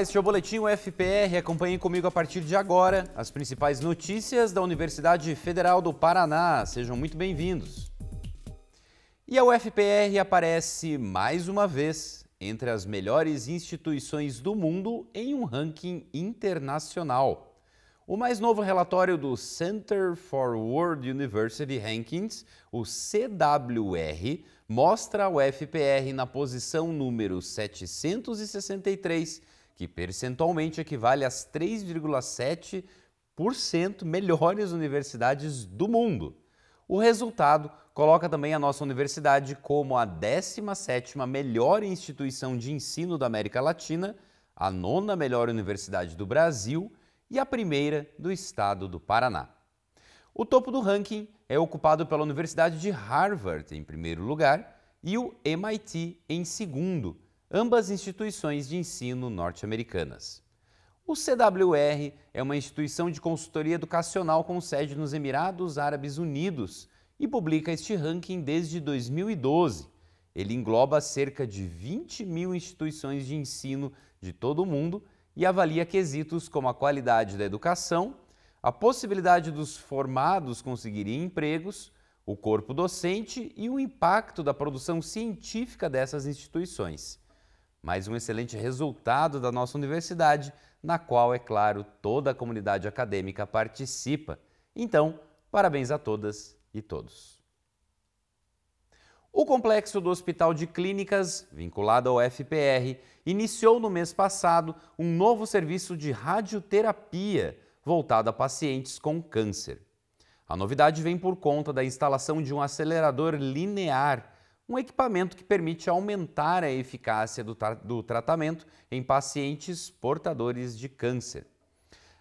Olá, este é o Boletim UFPR. Acompanhe comigo a partir de agora as principais notícias da Universidade Federal do Paraná. Sejam muito bem-vindos. E a UFPR aparece mais uma vez entre as melhores instituições do mundo em um ranking internacional. O mais novo relatório do Center for World University Rankings, o CWR, mostra a UFPR na posição número 763 que percentualmente equivale às 3,7% melhores universidades do mundo. O resultado coloca também a nossa universidade como a 17ª melhor instituição de ensino da América Latina, a nona melhor universidade do Brasil e a primeira do estado do Paraná. O topo do ranking é ocupado pela Universidade de Harvard em primeiro lugar e o MIT em segundo, ambas instituições de ensino norte-americanas. O CWR é uma instituição de consultoria educacional com sede nos Emirados Árabes Unidos e publica este ranking desde 2012. Ele engloba cerca de 20 mil instituições de ensino de todo o mundo e avalia quesitos como a qualidade da educação, a possibilidade dos formados conseguirem empregos, o corpo docente e o impacto da produção científica dessas instituições mais um excelente resultado da nossa universidade, na qual, é claro, toda a comunidade acadêmica participa. Então, parabéns a todas e todos. O complexo do Hospital de Clínicas, vinculado ao FPR, iniciou no mês passado um novo serviço de radioterapia voltado a pacientes com câncer. A novidade vem por conta da instalação de um acelerador linear um equipamento que permite aumentar a eficácia do, tra do tratamento em pacientes portadores de câncer.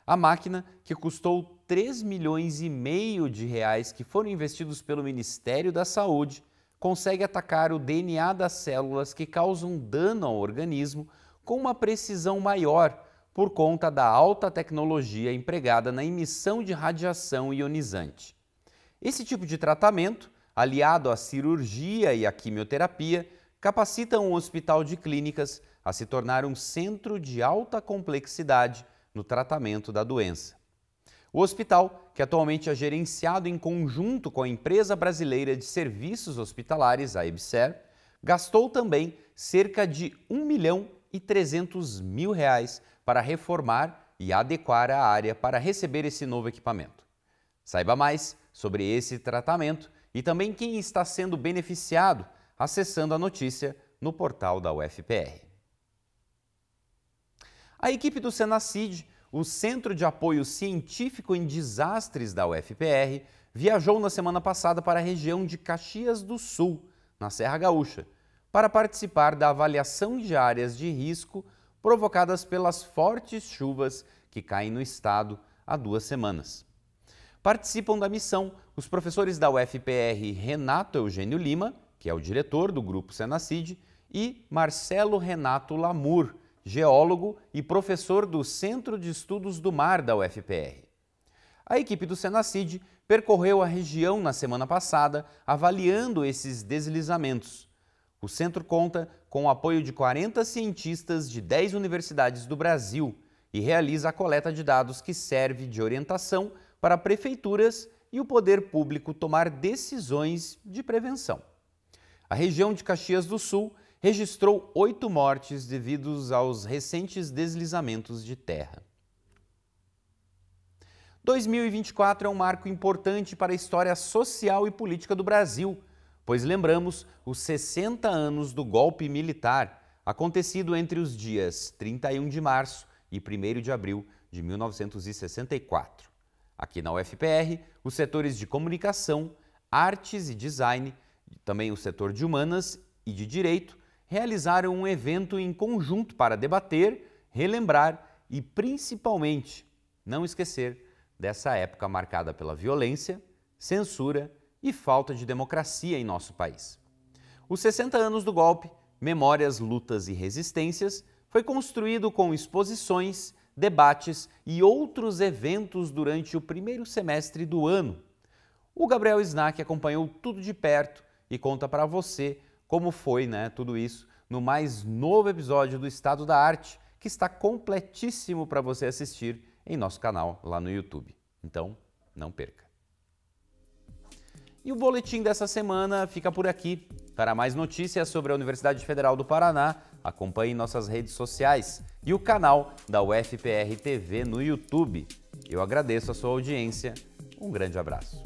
A máquina, que custou 3 milhões e meio de reais que foram investidos pelo Ministério da Saúde, consegue atacar o DNA das células que causam dano ao organismo com uma precisão maior por conta da alta tecnologia empregada na emissão de radiação ionizante. Esse tipo de tratamento aliado à cirurgia e à quimioterapia, capacitam o Hospital de Clínicas a se tornar um centro de alta complexidade no tratamento da doença. O hospital, que atualmente é gerenciado em conjunto com a Empresa Brasileira de Serviços Hospitalares, a EBSER, gastou também cerca de 1 milhão e 300 mil reais para reformar e adequar a área para receber esse novo equipamento. Saiba mais sobre esse tratamento e também quem está sendo beneficiado, acessando a notícia no portal da UFPR. A equipe do Senacid, o Centro de Apoio Científico em Desastres da UFPR, viajou na semana passada para a região de Caxias do Sul, na Serra Gaúcha, para participar da avaliação de áreas de risco provocadas pelas fortes chuvas que caem no estado há duas semanas. Participam da missão os professores da UFPR Renato Eugênio Lima, que é o diretor do Grupo Senacid, e Marcelo Renato Lamur, geólogo e professor do Centro de Estudos do Mar da UFPR. A equipe do Senacid percorreu a região na semana passada, avaliando esses deslizamentos. O centro conta com o apoio de 40 cientistas de 10 universidades do Brasil e realiza a coleta de dados que serve de orientação para prefeituras e o poder público tomar decisões de prevenção. A região de Caxias do Sul registrou oito mortes devido aos recentes deslizamentos de terra. 2024 é um marco importante para a história social e política do Brasil, pois lembramos os 60 anos do golpe militar, acontecido entre os dias 31 de março e 1 de abril de 1964. Aqui na UFPR, os setores de comunicação, artes e design, também o setor de humanas e de direito, realizaram um evento em conjunto para debater, relembrar e, principalmente, não esquecer dessa época marcada pela violência, censura e falta de democracia em nosso país. Os 60 anos do golpe, memórias, lutas e resistências, foi construído com exposições, debates e outros eventos durante o primeiro semestre do ano. O Gabriel Snack acompanhou tudo de perto e conta para você como foi né, tudo isso no mais novo episódio do Estado da Arte, que está completíssimo para você assistir em nosso canal lá no YouTube. Então, não perca. E o boletim dessa semana fica por aqui. Para mais notícias sobre a Universidade Federal do Paraná, acompanhe nossas redes sociais e o canal da UFPR TV no YouTube. Eu agradeço a sua audiência. Um grande abraço.